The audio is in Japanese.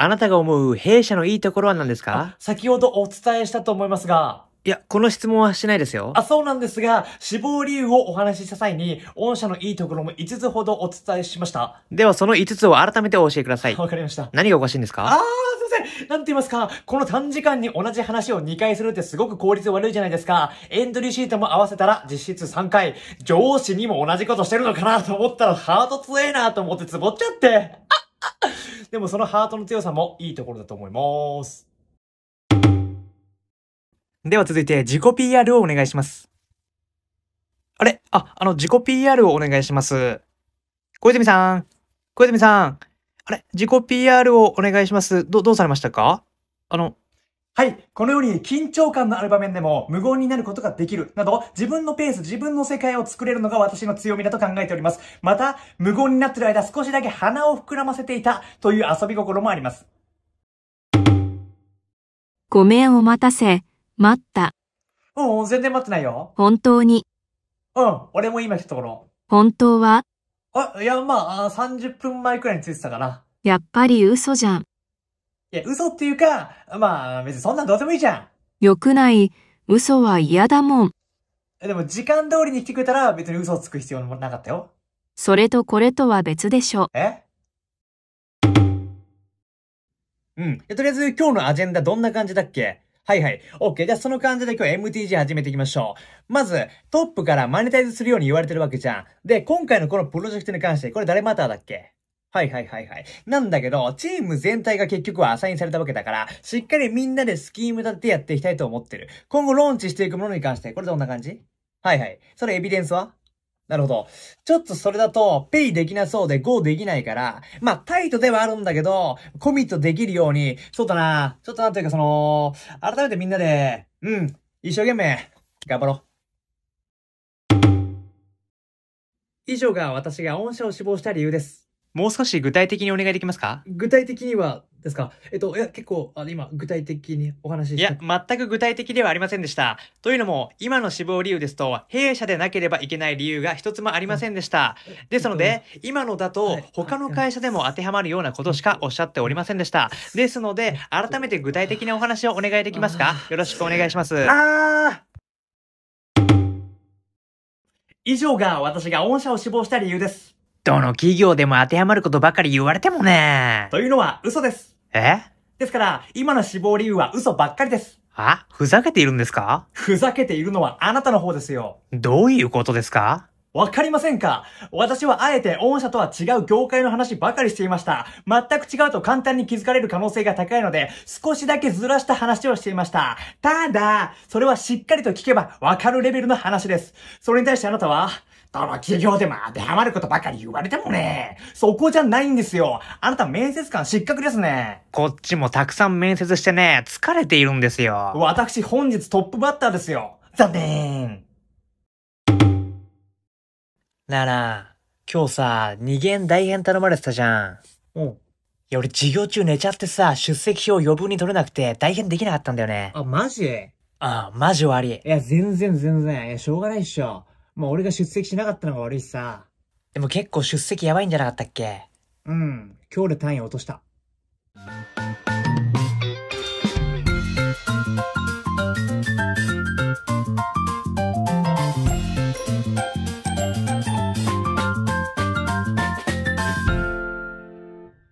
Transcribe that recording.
あなたが思う弊社のいいところは何ですか先ほどお伝えしたと思いますが、いや、この質問はしないですよ。あ、そうなんですが、死亡理由をお話しした際に、御社のいいところも5つほどお伝えしました。では、その5つを改めてお教えください。わかりました。何がおかしいんですかあー、すいません。なんて言いますか、この短時間に同じ話を2回するってすごく効率悪いじゃないですか。エントリーシートも合わせたら実質3回、上司にも同じことしてるのかなと思ったらハート強えなと思ってつぼっちゃって。あ、あ、でもそのハートの強さもいいところだと思います。では続いて自己 PR をお願いします。あれあ、あの、自己 PR をお願いします。小泉さん。小泉さん。あれ自己 PR をお願いします。ど、どうされましたかあの、はい、このように緊張感のある場面でも無言になることができるなど、自分のペース、自分の世界を作れるのが私の強みだと考えております。また、無言になってる間少しだけ鼻を膨らませていたという遊び心もあります。ごめんお待たせ。待った。うん、全然待ってないよ。本当に。うん、俺も今来たところ。本当はあ、いや、まあ、30分前くらいに着いてたかな。やっぱり嘘じゃん。いや、嘘っていうか、まあ、別にそんなんどうでもいいじゃん。よくない。嘘は嫌だもん。でも、時間通りに来てくれたら別に嘘をつく必要もなかったよ。それとこれとは別でしょ。う。えうん。とりあえず今日のアジェンダどんな感じだっけはいはい。OK。じゃあその感じで今日 MTG 始めていきましょう。まず、トップからマネタイズするように言われてるわけじゃん。で、今回のこのプロジェクトに関して、これ誰マターだっけはいはいはいはい。なんだけど、チーム全体が結局はアサインされたわけだから、しっかりみんなでスキーム立ってやっていきたいと思ってる。今後ローンチしていくものに関して、これどんな感じはいはい。それエビデンスはなるほど。ちょっとそれだと、ペイできなそうでゴーできないから、まあ、タイトではあるんだけど、コミットできるように、そうだな、ちょっとなんていうかその、改めてみんなで、うん、一生懸命、頑張ろう。以上が私が御社を志望した理由です。もう少し具体的にお願いできますか具体的にはですかえっと、いや、結構、あの、今、具体的にお話しいや、全く具体的ではありませんでした。というのも、今の死亡理由ですと、弊社でなければいけない理由が一つもありませんでした。ですので、今のだと、他の会社でも当てはまるようなことしかおっしゃっておりませんでした。ですので、改めて具体的なお話をお願いできますかよろしくお願いします。あー以上が私が御社を死亡した理由です。どの企業でも当てはまることばかり言われてもね。というのは嘘です。えですから、今の死亡理由は嘘ばっかりです。あふざけているんですかふざけているのはあなたの方ですよ。どういうことですかわかりませんか私はあえて御社とは違う業界の話ばかりしていました。全く違うと簡単に気づかれる可能性が高いので、少しだけずらした話をしていました。ただ、それはしっかりと聞けばわかるレベルの話です。それに対してあなたは、どの企業でも当てはまることばかり言われてもね、そこじゃないんですよ。あなた面接官失格ですね。こっちもたくさん面接してね、疲れているんですよ。私本日トップバッターですよ。残念。なあなあ、今日さ、二限大変頼まれてたじゃん。うん。いや、俺授業中寝ちゃってさ、出席表余分に取れなくて、大変できなかったんだよね。あ、マジああ、マジ悪い。いや、全然全然。いや、しょうがないっしょ。まあ俺が出席しなかったのが悪いしさ。でも結構出席やばいんじゃなかったっけうん。今日で単位落とした。